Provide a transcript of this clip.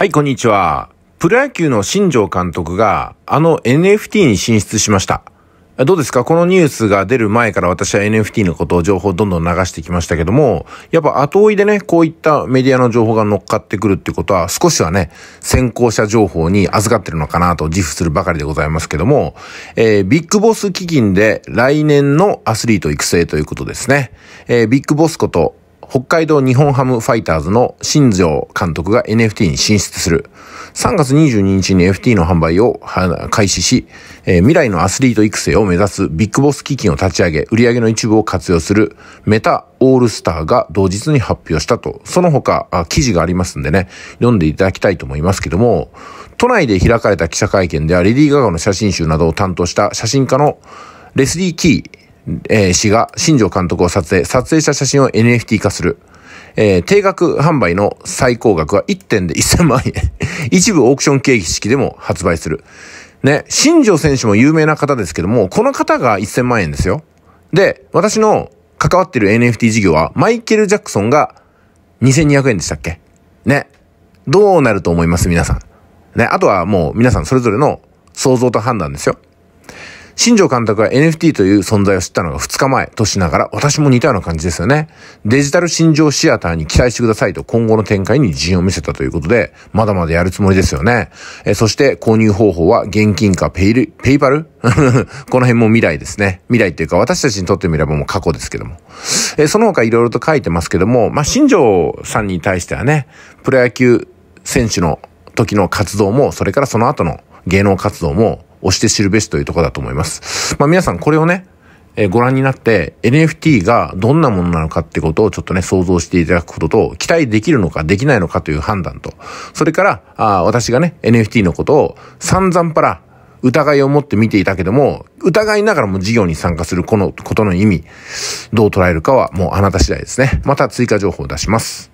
はい、こんにちは。プロ野球の新庄監督が、あの NFT に進出しました。どうですかこのニュースが出る前から私は NFT のことを情報をどんどん流してきましたけども、やっぱ後追いでね、こういったメディアの情報が乗っかってくるってことは、少しはね、先行者情報に預かってるのかなと自負するばかりでございますけども、えー、ビッグボス基金で来年のアスリート育成ということですね。えー、ビッグボスこと、北海道日本ハムファイターズの新庄監督が NFT に進出する。3月22日に FT の販売を開始し、えー、未来のアスリート育成を目指すビッグボス基金を立ち上げ、売上の一部を活用するメタオールスターが同日に発表したと。その他、記事がありますんでね、読んでいただきたいと思いますけども、都内で開かれた記者会見ではレディー・ガガの写真集などを担当した写真家のレスリー・キー、えー、氏が新庄監督を撮影、撮影した写真を NFT 化する。えー、定額販売の最高額は1点で1000万円。一部オークション形式でも発売する。ね、新庄選手も有名な方ですけども、この方が1000万円ですよ。で、私の関わってる NFT 事業は、マイケル・ジャクソンが2200円でしたっけね。どうなると思います皆さん。ね、あとはもう皆さんそれぞれの想像と判断ですよ。新庄監督は NFT という存在を知ったのが2日前としながら、私も似たような感じですよね。デジタル新庄シアターに期待してくださいと今後の展開に自信を見せたということで、まだまだやるつもりですよね。えそして購入方法は現金かペイル、ペイパル この辺も未来ですね。未来っていうか私たちにとってみればもう過去ですけども。えその他色々と書いてますけども、まあ、新庄さんに対してはね、プロ野球選手の時の活動も、それからその後の芸能活動も、押して知るべしというところだと思います。まあ皆さんこれをね、えご覧になって NFT がどんなものなのかってことをちょっとね、想像していただくことと、期待できるのかできないのかという判断と、それから、あ私がね、NFT のことを散々パラ、疑いを持って見ていたけども、疑いながらも事業に参加するこのことの意味、どう捉えるかはもうあなた次第ですね。また追加情報を出します。